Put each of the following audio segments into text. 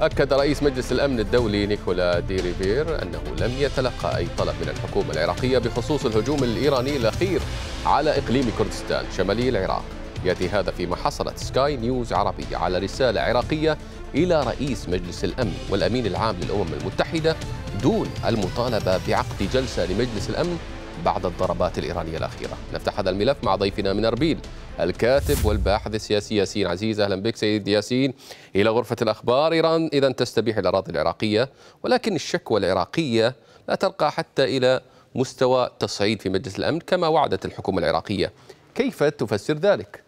أكد رئيس مجلس الأمن الدولي نيكولا دي ريفير أنه لم يتلقى أي طلب من الحكومة العراقية بخصوص الهجوم الإيراني الأخير على إقليم كردستان شمالي العراق يأتي هذا فيما حصلت سكاي نيوز عربي على رسالة عراقية إلى رئيس مجلس الأمن والأمين العام للأمم المتحدة دون المطالبة بعقد جلسة لمجلس الأمن بعد الضربات الإيرانية الأخيرة نفتح هذا الملف مع ضيفنا من أربيل الكاتب والباحث السياسي ياسين عزيز أهلا بك سيد ياسين إلى غرفة الأخبار إيران إذا تستبيح الأراضي العراقية ولكن الشكوى العراقية لا ترقى حتى إلى مستوى تصعيد في مجلس الأمن كما وعدت الحكومة العراقية كيف تفسر ذلك؟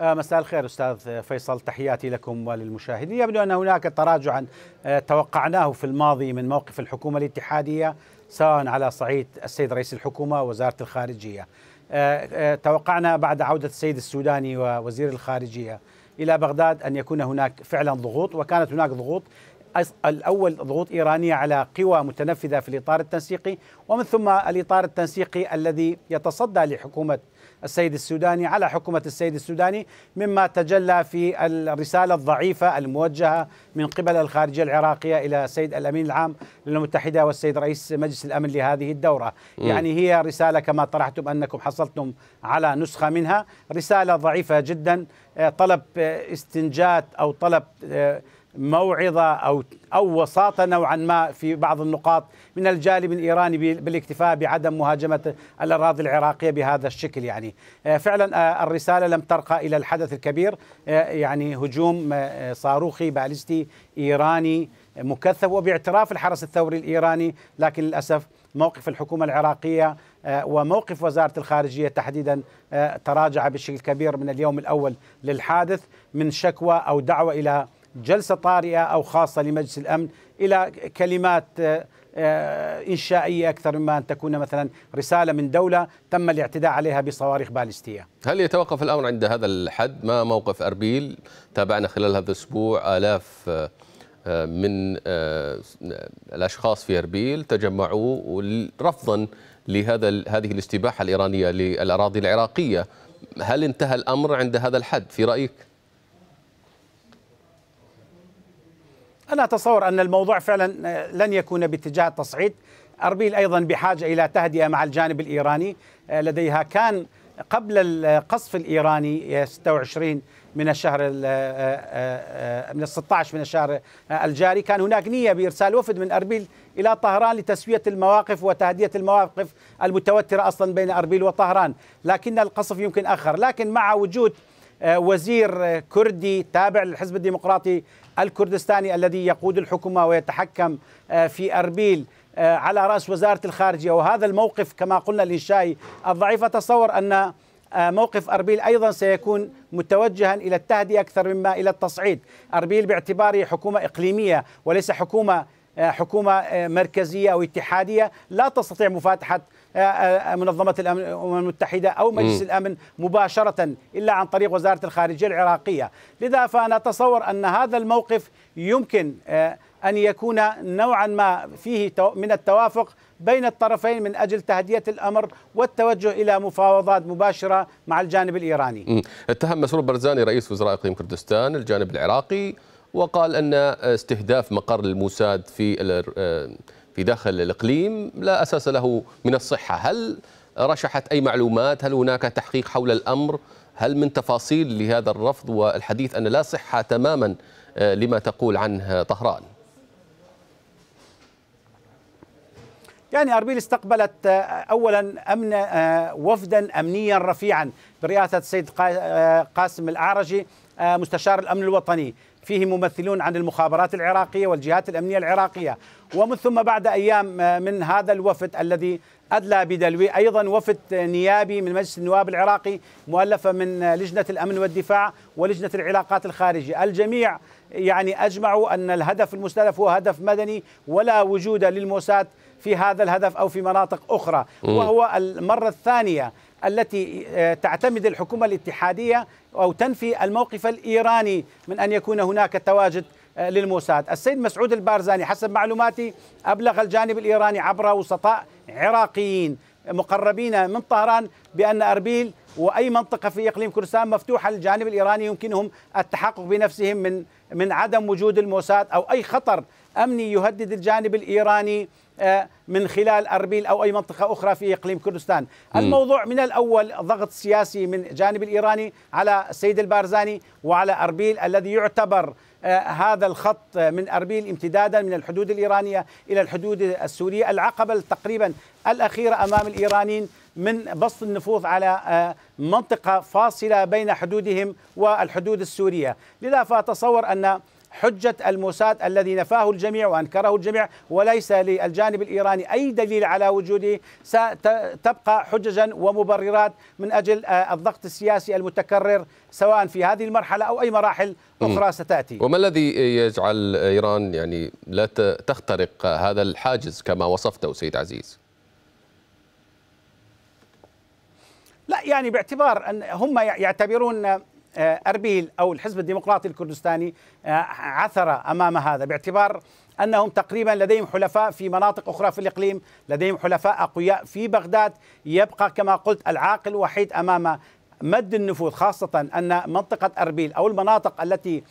آه، مساء الخير استاذ فيصل تحياتي لكم وللمشاهدين يبدو ان هناك تراجعا آه، توقعناه في الماضي من موقف الحكومه الاتحاديه سواء على صعيد السيد رئيس الحكومه ووزاره الخارجيه آه، توقعنا بعد عوده السيد السوداني ووزير الخارجيه الى بغداد ان يكون هناك فعلا ضغوط وكانت هناك ضغوط الاول ضغوط ايرانيه على قوى متنفذه في الاطار التنسيقي ومن ثم الاطار التنسيقي الذي يتصدى لحكومه السيد السوداني على حكومة السيد السوداني مما تجلى في الرسالة الضعيفة الموجهة من قبل الخارجية العراقية إلى السيد الأمين العام للأمم المتحدة والسيد رئيس مجلس الأمن لهذه الدورة م. يعني هي رسالة كما طرحتم أنكم حصلتم على نسخة منها رسالة ضعيفة جدا آه، طلب آه، استنجاد أو طلب آه، موعظة أو, أو وساطة نوعا ما في بعض النقاط من الجانب الإيراني بالاكتفاء بعدم مهاجمة الأراضي العراقية بهذا الشكل يعني آه، فعلا آه، الرسالة لم ترقى إلى الحدث الكبير آه، يعني هجوم صاروخي باليستي إيراني مكثف وباعتراف الحرس الثوري الإيراني لكن للأسف موقف الحكومة العراقية وموقف وزارة الخارجية تحديدا تراجع بشكل كبير من اليوم الأول للحادث من شكوى أو دعوة إلى جلسة طارئة أو خاصة لمجلس الأمن إلى كلمات آه، آه، إنشائية أكثر مما أن تكون مثلا رسالة من دولة تم الاعتداء عليها بصواريخ باليستية هل يتوقف الأمر عند هذا الحد؟ ما موقف أربيل؟ تابعنا خلال هذا الأسبوع آلاف آه، من الأشخاص في أربيل تجمعوا رفضا لهذا هذه الاستباحة الإيرانية للأراضي العراقية هل انتهى الأمر عند هذا الحد في رأيك؟ أنا أتصور أن الموضوع فعلا آه، لن يكون باتجاه التصعيد أربيل أيضا بحاجة إلى تهدئة مع الجانب الإيراني آه، لديها كان قبل القصف الإيراني 26 من الشهر آه، من 16 من الشهر الجاري كان هناك نية بإرسال وفد من أربيل إلى طهران لتسوية المواقف وتهدئة المواقف المتوترة أصلا بين أربيل وطهران لكن القصف يمكن أخر لكن مع وجود آه، وزير كردي تابع للحزب الديمقراطي الكردستاني الذي يقود الحكومة ويتحكم آه، في أربيل آه، على رأس وزارة الخارجية وهذا الموقف كما قلنا الإنشائي الضعيف أتصور أن موقف أربيل أيضا سيكون متوجها إلى التهدئة أكثر مما إلى التصعيد أربيل باعتباره حكومة إقليمية وليس حكومة حكومة مركزية أو اتحادية لا تستطيع مفاتحة آه، آه، منظمه الامم المتحده او مجلس م. الامن مباشره الا عن طريق وزاره الخارجيه العراقيه، لذا فانا اتصور ان هذا الموقف يمكن آه، ان يكون نوعا ما فيه من التوافق بين الطرفين من اجل تهدئه الامر والتوجه الى مفاوضات مباشره مع الجانب الايراني. اتهم مسرور برزاني رئيس وزراء اقليم كردستان الجانب العراقي وقال ان استهداف مقر الموساد في في داخل الإقليم لا أساس له من الصحة هل رشحت أي معلومات هل هناك تحقيق حول الأمر هل من تفاصيل لهذا الرفض والحديث أن لا صحة تماما آه، لما تقول عنه طهران يعني أربيل استقبلت آه، أولا أمن آه، وفدا أمنيا رفيعا برئاسة السيد قاسم الأعرجي مستشار الأمن الوطني فيه ممثلون عن المخابرات العراقية والجهات الأمنية العراقية ومن ثم بعد أيام آه، من هذا الوفد الذي أدلى بدلوي أيضا وفد نيابي من مجلس النواب العراقي مؤلفة من آه، لجنة الأمن والدفاع ولجنة العلاقات الخارجية الجميع يعني أجمعوا أن الهدف المستهدف هو هدف مدني ولا وجود للموساد في هذا الهدف أو في مناطق أخرى وهو المرة الثانية التي آه، تعتمد الحكومة الاتحادية أو تنفي الموقف الإيراني من أن يكون هناك تواجد آه، للموساد السيد مسعود البارزاني حسب معلوماتي أبلغ الجانب الإيراني عبر وسطاء عراقيين مقربين من طهران بأن أربيل واي منطقه في اقليم كردستان مفتوحه للجانب الايراني يمكنهم التحقق بنفسهم من من عدم وجود الموساد او اي خطر أمني يهدد الجانب الإيراني آه، من خلال أربيل أو أي منطقة أخرى في إقليم كردستان الموضوع من الأول ضغط سياسي من جانب الإيراني على السيد البارزاني وعلى أربيل الذي يعتبر آه، هذا الخط آه، من أربيل امتدادا من الحدود الإيرانية إلى الحدود السورية العقبة تقريبا الأخيرة أمام الإيرانيين من بسط النفوذ على منطقة فاصلة بين حدودهم والحدود السورية لذا فأتصور أن حجة الموساد الذي نفاه الجميع وأنكره الجميع وليس للجانب الإيراني أي دليل على وجوده ستبقى حججا ومبررات من أجل آه، الضغط السياسي المتكرر سواء في هذه المرحلة أو أي مراحل أخرى ستأتي وما الذي يجعل إيران يعني لا تخترق هذا الحاجز كما وصفته سيد عزيز؟ لا يعني باعتبار أن هم يعتبرون آه، اربيل او الحزب الديمقراطي الكردستاني آه، عثر امام هذا باعتبار انهم تقريبا لديهم حلفاء في مناطق اخرى في الاقليم، لديهم حلفاء اقوياء في بغداد، يبقى كما قلت العاقل الوحيد امام مد النفوذ خاصة أن منطقة أربيل أو المناطق التي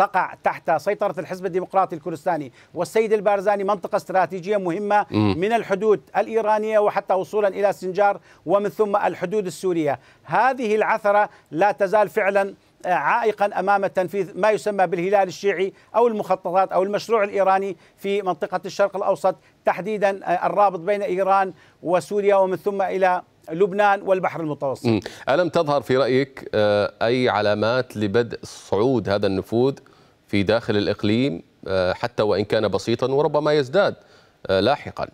تقع تحت سيطرة الحزب الديمقراطي الكردستاني والسيد البارزاني منطقة استراتيجية مهمة من الحدود الإيرانية وحتى وصولا إلى سنجار ومن ثم الحدود السورية هذه العثرة لا تزال فعلا آه، عائقا امام تنفيذ ما يسمى بالهلال الشيعي او المخططات او المشروع الايراني في منطقه الشرق الاوسط تحديدا آه، الرابط بين ايران وسوريا ومن ثم الى لبنان والبحر المتوسط م. ألم تظهر في رأيك آه، أي علامات لبدء صعود هذا النفوذ في داخل الإقليم آه، حتى وإن كان بسيطا وربما يزداد آه، لاحقا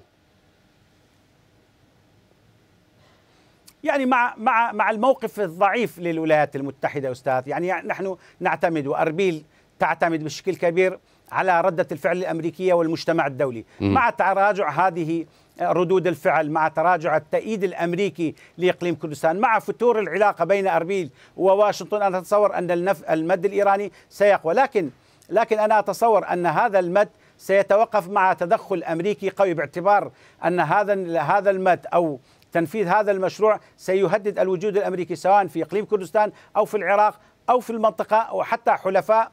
يعني مع مع مع الموقف الضعيف للولايات المتحده استاذ يعني نحن نعتمد واربيل تعتمد بشكل كبير على ردة الفعل الأمريكية والمجتمع الدولي م. مع تراجع هذه آه، ردود الفعل مع تراجع التأييد الأمريكي لإقليم كردستان مع فتور العلاقة بين أربيل وواشنطن أنا أتصور أن النف... المد الإيراني سيقوى لكن لكن أنا أتصور أن هذا المد سيتوقف مع تدخل أمريكي قوي باعتبار أن هذا هذا المد أو تنفيذ هذا المشروع سيهدد الوجود الأمريكي سواء في إقليم كردستان أو في العراق أو في المنطقة أو حتى حلفاء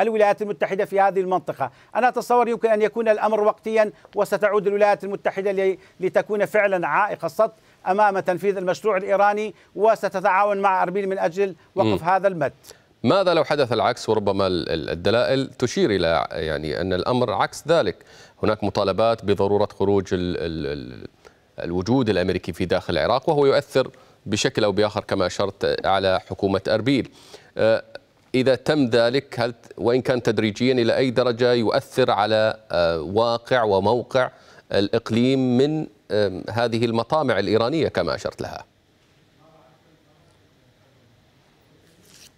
الولايات المتحدة في هذه المنطقة أنا أتصور يمكن أن يكون الأمر وقتيا وستعود الولايات المتحدة لتكون فعلا عائق الصد أمام تنفيذ المشروع الإيراني وستتعاون مع أربيل من أجل وقف م. هذا المد ماذا لو حدث العكس وربما الدلائل تشير الى يعني ان الامر عكس ذلك هناك مطالبات بضروره خروج الـ الـ الوجود الامريكي في داخل العراق وهو يؤثر بشكل او باخر كما اشرت على حكومه اربيل أه، إذا تم ذلك هل وإن كان تدريجيا إلى أي درجة يؤثر على آه، واقع وموقع الإقليم من هذه المطامع الإيرانية كما أشرت لها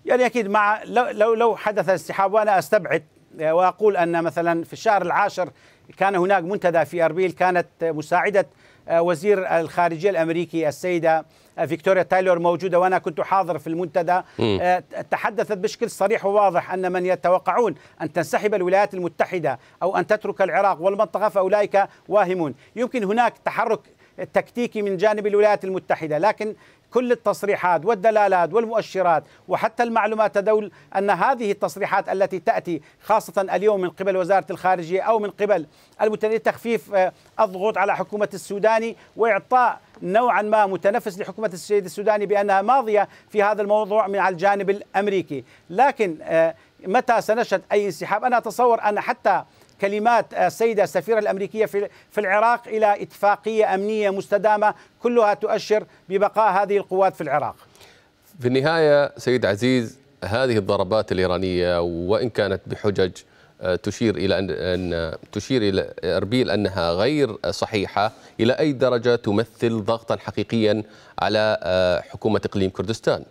يعني أكيد مع لو لو, لو حدث الاستحاب وأنا أستبعد آه، وأقول أن مثلا في الشهر العاشر كان هناك منتدى في أربيل كانت مساعدة آه، وزير الخارجية الأمريكي السيدة آه، فيكتوريا تايلور موجودة وأنا كنت حاضر في المنتدى آه، تحدثت بشكل صريح وواضح أن من يتوقعون أن تنسحب الولايات المتحدة أو أن تترك العراق والمنطقة فأولئك واهمون يمكن هناك تحرك التكتيكي من جانب الولايات المتحدة لكن كل التصريحات والدلالات والمؤشرات وحتى المعلومات تدل ان هذه التصريحات التي تاتي خاصه اليوم من قبل وزاره الخارجيه او من قبل المتنبي تخفيف آه، الضغوط على حكومه السوداني واعطاء نوعا ما متنفس لحكومه السيد السوداني بانها ماضيه في هذا الموضوع من على الجانب الامريكي، لكن آه، متى سنشهد اي انسحاب؟ انا اتصور ان حتى كلمات السيدة السفيرة الأمريكية في العراق إلى اتفاقية أمنية مستدامة كلها تؤشر ببقاء هذه القوات في العراق في النهاية سيد عزيز هذه الضربات الإيرانية وإن كانت بحجج آه، تشير إلى أن تشير إلى أربيل أنها غير صحيحة إلى أي درجة تمثل ضغطا حقيقيا على آه، حكومة إقليم كردستان؟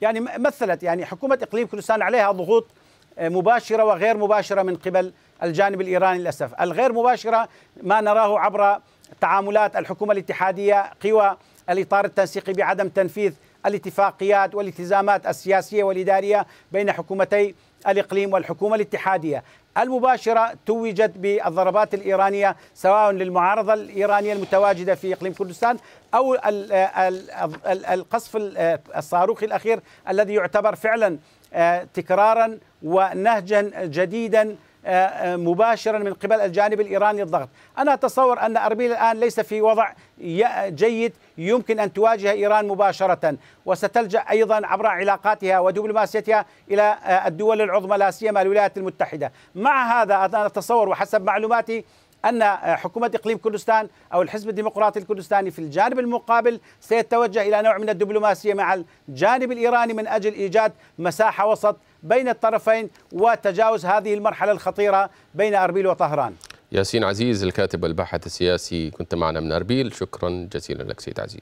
يعني مثلت يعني حكومة إقليم كردستان عليها ضغوط آه، مباشرة وغير مباشرة من قبل الجانب الإيراني للأسف الغير مباشرة ما نراه عبر تعاملات الحكومة الاتحادية قوى الإطار التنسيقي بعدم تنفيذ الاتفاقيات والالتزامات السياسية والإدارية بين حكومتي الإقليم والحكومة الاتحادية المباشرة توجت بالضربات الإيرانية سواء للمعارضة الإيرانية المتواجدة في إقليم كردستان أو القصف الصاروخي الأخير الذي يعتبر فعلا آه، تكرارا ونهجا جديدا آه، آه، مباشرا من قبل الجانب الإيراني الضغط أنا أتصور أن اربيل الآن ليس في وضع جيد يمكن أن تواجه إيران مباشرة وستلجأ أيضا عبر علاقاتها ودبلوماسيتها إلى آه، الدول العظمى لا سيما الولايات المتحدة مع هذا أنا أتصور وحسب معلوماتي أن حكومة إقليم كردستان أو الحزب الديمقراطي الكردستاني في الجانب المقابل سيتوجه إلى نوع من الدبلوماسية مع الجانب الإيراني من أجل إيجاد مساحة وسط بين الطرفين وتجاوز هذه المرحلة الخطيرة بين أربيل وطهران ياسين عزيز الكاتب والباحث السياسي كنت معنا من أربيل شكرا جزيلا لك سيد عزيز